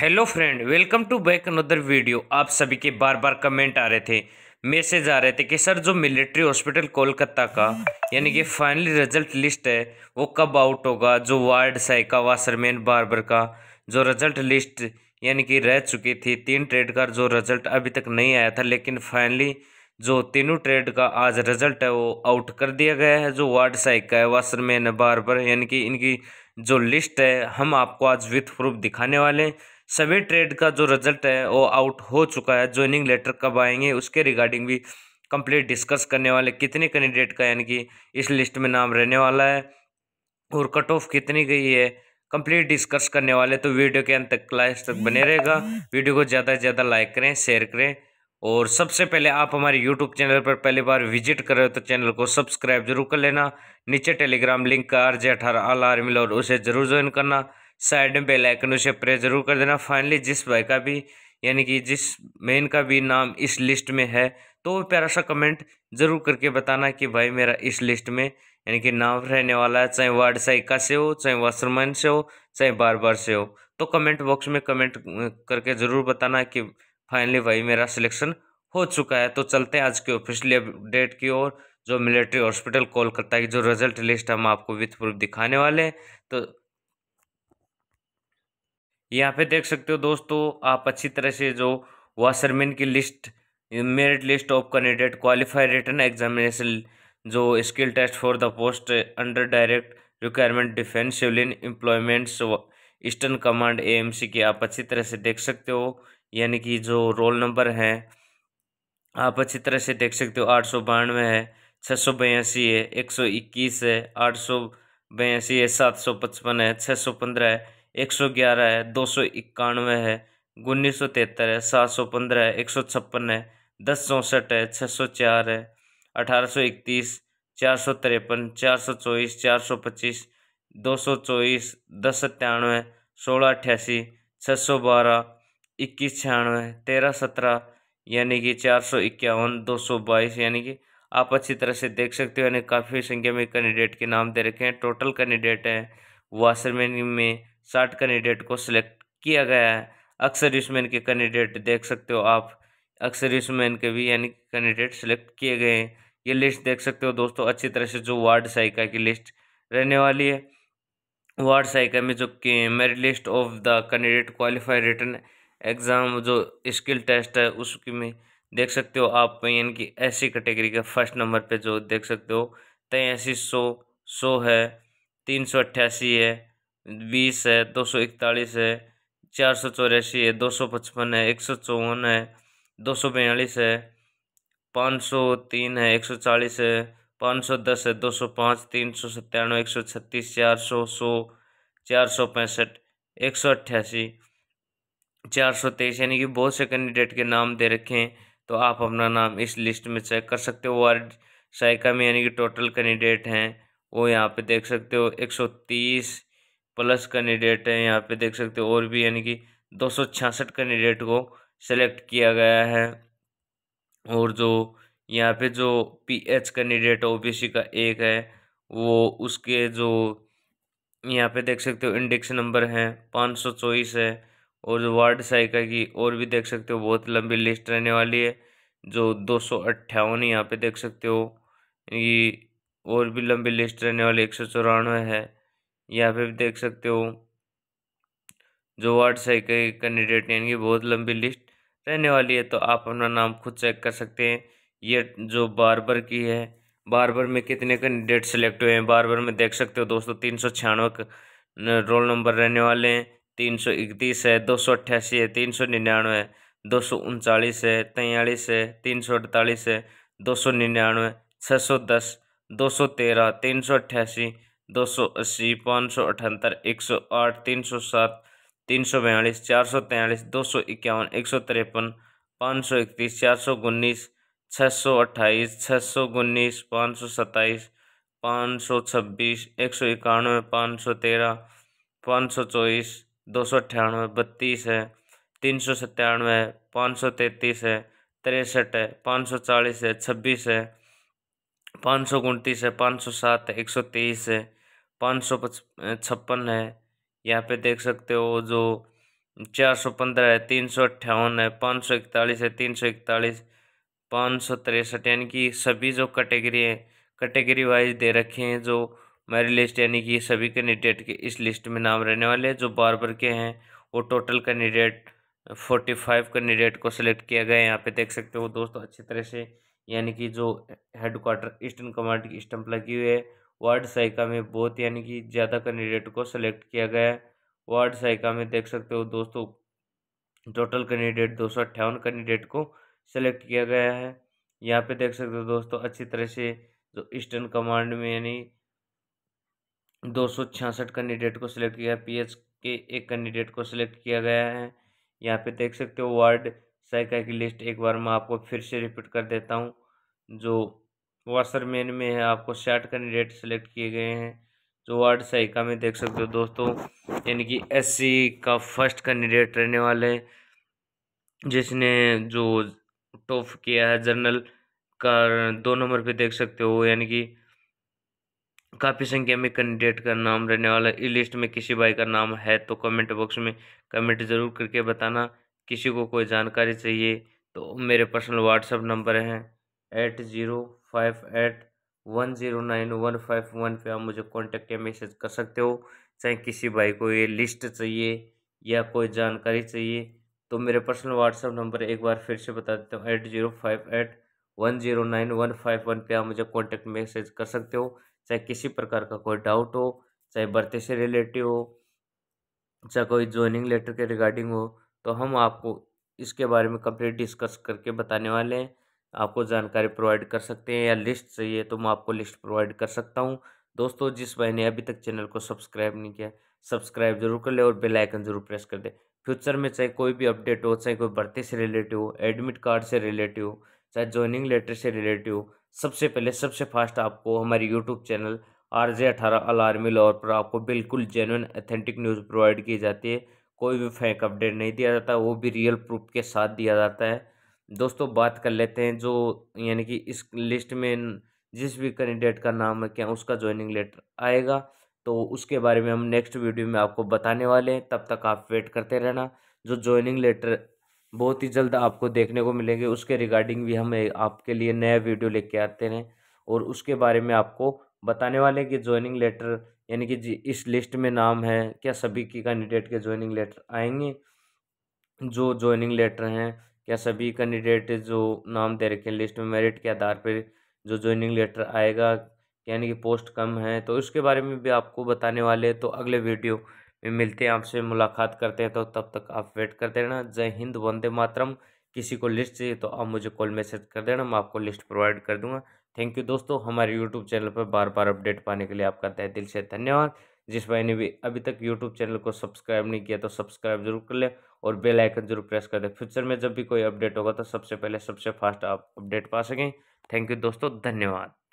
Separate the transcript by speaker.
Speaker 1: hello friend welcome to back another video आप सभी के बार बार कमेंट आ रहे थे मैसेज आ रहे थे कि सर जो मिलिट्री हॉस्पिटल कोलकाता का यानी कि फाइनली रिजल्ट लिस्ट है वो कब आउट होगा जो वार्ड साइका वासरमैन बारबर का जो रिजल्ट लिस्ट यानी कि रह चुकी थी तीन ट्रेड का जो रिजल्ट अभी तक नहीं आया था लेकिन फाइनली जो तीनों ट्रेड का आज रिजल्ट है वो आउट कर दिया गया है जो वार्ड साइका है वासरमैन बारबर यानी कि इनकी जो लिस्ट है हम आपको आज विथ प्रूफ दिखाने वाले हैं सभी ट्रेड का जो रिजल्ट है वो आउट हो चुका है ज्वाइनिंग लेटर कब आएंगे उसके रिगार्डिंग भी कंप्लीट डिस्कस करने वाले कितने कैंडिडेट का यानी कि इस लिस्ट में नाम रहने वाला है और कट ऑफ कितनी गई है कंप्लीट डिस्कस करने वाले तो वीडियो के अंत तक लास्ट तक बने रहेगा वीडियो को ज़्यादा से ज़्यादा लाइक करें शेयर करें और सबसे पहले आप हमारे यूट्यूब चैनल पर पहली बार विजिट कर रहे हो तो चैनल को सब्सक्राइब जरूर कर लेना नीचे टेलीग्राम लिंक का आर जे अठारह आल आर्मी और उसे जरूर ज्वाइन करना साइड में बेल आइकन उसे प्रेस जरूर कर देना फाइनली जिस भाई का भी यानी कि जिस मेन का भी नाम इस लिस्ट में है तो प्यारा सा कमेंट ज़रूर करके बताना कि भाई मेरा इस लिस्ट में यानी कि नाम रहने वाला है चाहे वार्ड साइका से हो चाहे वाशरमैन से हो चाहे बार बार से हो तो कमेंट बॉक्स में कमेंट करके ज़रूर बताना कि फाइनली भाई मेरा सिलेक्शन हो चुका है तो चलते हैं आज के ऑफिशियली अपडेट की ओर जो मिलिट्री हॉस्पिटल कोलकाता की जो रिजल्ट लिस्ट हम आपको विथ प्रूफ दिखाने वाले हैं तो यहाँ पे देख सकते हो दोस्तों आप अच्छी तरह से जो वाशरमैन की list merit list of candidate qualified written examination जो skill test for the post under direct requirement defence civilian employments eastern command AMC की आप अच्छी तरह से देख सकते हो यानी कि जो रोल नंबर हैं आप अच्छी तरह से देख सकते हो आठ सौ बानवे है छः सौ बयासी है एक सौ इक्कीस है आठ सौ बयासी है सात सौ पचपन है छः सौ पंद्रह है एक सौ ग्यारह है दो सौ इक्यानवे है उन्नीस सौ तिहत्तर है सात सौ पंद्रह है एक सौ छप्पन है दस चौंसठ है छः सौ चार है अठारह सौ इकतीस चार सौ तिरपन चार सौ चौबीस चार सौ पच्चीस दो सौ चौबीस दस सत्तानवे सोलह अट्ठासी छः सौ बारह इक्कीस छियानवे तेरह सत्रह यानी कि चार सौ इक्यावन दो सौ बाईस यानी कि आप अच्छी तरह से देख सकते हो यानी काफ़ी संख्या में कैंडिडेट के नाम दे रखे हैं टोटल कैंडिडेट हैं वाशरमैन में साठ कैंडिडेट को सिलेक्ट किया गया है अक्सर इसमें इनके कैंडिडेट देख सकते हो आप अक्सर इसमें इनके भी यानी कैंडिडेट सिलेक्ट किए गए हैं ये लिस्ट देख सकते हो दोस्तों अच्छी तरह से जो वार्ड सहायिका की लिस्ट रहने वाली है वार्ड सहायिका में जो merit list of the candidate qualified written exam जो स्किल टेस्ट है उसकी में देख सकते हो आप यानी कि ऐसी कैटेगरी का फर्स्ट नंबर पे जो देख सकते हो तैंसी सौ सौ है तीन सौ अट्ठासी है बीस है दो सौ इकतालीस है चार सौ चौरासी है दो सौ पचपन है एक सौ चौवन है दो सौ बयालीस है पाँच सौ तीन है एक सौ चालीस है पाँच सौ दस है दो सौ पाँच तीन सौ सत्तानवे एक सौ छत्तीस चार सौ सौ चार सौ पैंसठ एक सौ अट्ठासी चार सौ तेईस यानी कि बहुत से कैंडिडेट के नाम दे रखे हैं तो आप अपना नाम इस लिस्ट में चेक कर सकते हो वार्ड सहायिका में यानी कि टोटल कैंडिडेट हैं वो यहाँ पे देख सकते हो एक सौ तीस प्लस कैंडिडेट है यहाँ पे देख सकते हो और भी यानी कि दो कैंडिडेट को सेलेक्ट किया गया है और जो यहाँ पे जो पीएच कैंडिडेट ओबीसी का एक है वो उसके जो यहाँ पे देख सकते हो इंडेक्स नंबर है पाँच सौ चौबीस है और जो वार्ड सहायिका की और भी देख सकते हो बहुत लंबी लिस्ट रहने वाली है जो दो सौ अट्ठावन यहाँ पे देख सकते हो ये और भी लंबी लिस्ट रहने वाली एक सौ चौरानवे है या फिर देख सकते हो जो वार्ड्स है कई कैंडिडेट हैं इनकी बहुत लंबी लिस्ट रहने वाली है तो आप अपना नाम खुद चेक कर सकते हैं ये जो बारबर की है बारबर में कितने कैंडिडेट सेलेक्ट हुए हैं बारबर में देख सकते हो दोस्तों तीन सौ छियानवे रोल नंबर रहने वाले हैं तीन सौ इकतीस है दो सौ अट्ठासी है तीन सौ निन्यानवे है दो सौ उनचालीस है तैयलीस है तीन सौ अड़तालीस है दो सौ निन्यानवे छः सौ दस दो सौ तेरह तीन सौ अट्ठासी दो सौ अस्सी पाँच सौ अठहत्तर एक सौ आठ तीन सौ सात तीन सौ बयालीस चार सौ तैयलीस दो सौ इक्यावन एक सौ तिरपन पाँच सौ इकतीस चार सौ उन्नीस छः सौ अट्ठाईस छः सौ उन्नीस पाँच सौ सत्ताईस पाँच सौ छब्बीस एक सौ इक्यानवे पाँच सौ तेरह पाँच सौ चौबीस दो सौ अट्ठानवे बत्तीस है तीन सौ सत्तानवे है पाँच सौ तैंतीस है तिरसठ है पाँच सौ चालीस है छब्बीस है पाँच सौ उनतीस है पाँच सौ सात है एक सौ तेईस है पाँच सौ छप्पन है यहाँ पे देख सकते हो जो चार सौ पंद्रह है तीन सौ अट्ठावन है पाँच सौ इकतालीस है तीन सौ इकतालीस पाँच सौ तिरसठ यानी कि सभी जो कैटेगरी हैं कैटेगरी वाइज दे रखे हैं जो मेरी लिस्ट यानी कि सभी कैंडिडेट के इस लिस्ट में नाम रहने वाले हैं जो बार के हैं वो total candidate forty five candidate को सिलेक्ट किया गया है यहाँ पे देख सकते हो दोस्तों अच्छी तरह से यानी कि जो हेडकोार्टर ईस्टर्न कमांड की स्टम्प लगी हुई है वार्ड सहायिका में बहुत यानी कि ज़्यादा कैंडिडेट को सिलेक्ट किया गया है वार्ड सहायिका में देख सकते हो दोस्तों टोटल कैंडिडेट दो सौ अट्ठावन कैंडिडेट को सेलेक्ट किया गया है यहाँ पे देख सकते हो दोस्तों अच्छी तरह से जो ईस्टर्न कमांड में यानी दो सौ छियासठ कैंडिडेट को सिलेक्ट किया पी एच के एक कैंडिडेट को सिलेक्ट किया गया है यहाँ पे देख सकते हो वार्ड सहायिका की लिस्ट एक बार मैं आपको फिर से रिपीट कर देता हूँ जो वाशर मेन में है आपको साठ कैंडिडेट सेलेक्ट किए गए हैं जो वार्ड सहायिका में देख सकते हो दोस्तों यानी कि एस का फर्स्ट कैंडिडेट रहने वाले जिसने जो टॉप किया है जर्नल का दो नंबर पे देख सकते हो यानी कि काफ़ी संख्या में कैंडिडेट का नाम रहने वाला इस लिस्ट में किसी भाई का नाम है तो कमेंट बॉक्स में कमेंट ज़रूर करके बताना किसी को कोई जानकारी चाहिए तो मेरे पर्सनल व्हाट्सअप नंबर हैं eight zero five eight one zero nine one five one पे आप मुझे कॉन्टेक्ट या मैसेज कर सकते हो चाहे किसी भाई को ये लिस्ट चाहिए या कोई जानकारी चाहिए तो मेरे पर्सनल व्हाट्सअप नंबर एक बार फिर से बता देता हूँ eight zero five eight one zero nine one five one पे आप मुझे कॉन्टेक्ट मैसेज कर सकते हो चाहे किसी प्रकार का कोई डाउट हो चाहे बर्थे से रिलेटिव हो चाहे कोई ज्वाइनिंग लेटर के रिगार्डिंग हो तो हम आपको इसके बारे में कंप्लीट डिस्कस करके बताने वाले हैं आपको जानकारी प्रोवाइड कर सकते हैं या लिस्ट चाहिए तो मैं आपको लिस्ट प्रोवाइड कर सकता हूँ दोस्तों जिस भाई ने अभी तक चैनल को सब्सक्राइब नहीं किया सब्सक्राइब जरूर कर ले और बेल आइकन जरूर प्रेस कर दे फ्यूचर में चाहे कोई भी अपडेट हो चाहे कोई भर्ती से रिलेटिव हो एडमिट कार्ड से रिलेटिव हो चाहे ज्वाइनिंग लेटर से रिलेटिव हो सबसे पहले सबसे फास्ट आपको हमारे यूट्यूब चैनल आर जे अठारह अलार्मी लॉर पर आपको बिल्कुल जेनुअन अथेंटिक न्यूज़ प्रोवाइड की जाती है कोई भी फेंक अपडेट नहीं दिया जाता वो भी रियल प्रूफ के साथ दिया जाता है दोस्तों बात कर लेते हैं जो यानी कि इस लिस्ट में जिस भी कैंडिडेट का नाम है क्या उसका ज्वाइनिंग लेटर आएगा तो उसके बारे में हम नेक्स्ट वीडियो में आपको बताने वाले हैं तब तक आप वेट करते रहना जो ज्वाइनिंग लेटर बहुत ही जल्द आपको देखने को मिलेंगे उसके रिगार्डिंग भी हम आपके लिए नया वीडियो लेके आते हैं और उसके बारे में आपको बताने वाले हैं कि ज्वाइनिंग लेटर यानी कि जी इस लिस्ट में नाम है क्या सभी की कैंडिडेट के ज्वाइनिंग लेटर आएंगे जो ज्वाइनिंग लेटर हैं क्या सभी कैंडिडेट जो नाम दे रखे लिस्ट में मेरिट के आधार पर जो ज्वाइनिंग लेटर आएगा यानी कि पोस्ट कम है तो उसके बारे में भी आपको बताने वाले तो अगले वीडियो में मिलते हैं आपसे मुलाकात करते हैं तो तब तक आप वेट करते रहना जय हिंद वंदे मातरम किसी को लिस्ट चाहिए तो आप मुझे कॉल मैसेज कर देना मैं आपको लिस्ट प्रोवाइड कर दूंगा थैंक यू दोस्तों हमारे यूट्यूब चैनल पर बार बार अपडेट पाने के लिए आपका तय दिल से धन्यवाद जिस भाई ने भी अभी तक यूट्यूब चैनल को सब्सक्राइब नहीं किया तो सब्सक्राइब जरूर कर ले और बेल आइकन जरूर प्रेस कर दे फ्यूचर में जब भी कोई अपडेट होगा तो सबसे पहले सबसे फास्ट आप अपडेट पा सकें थैंक यू दोस्तों धन्यवाद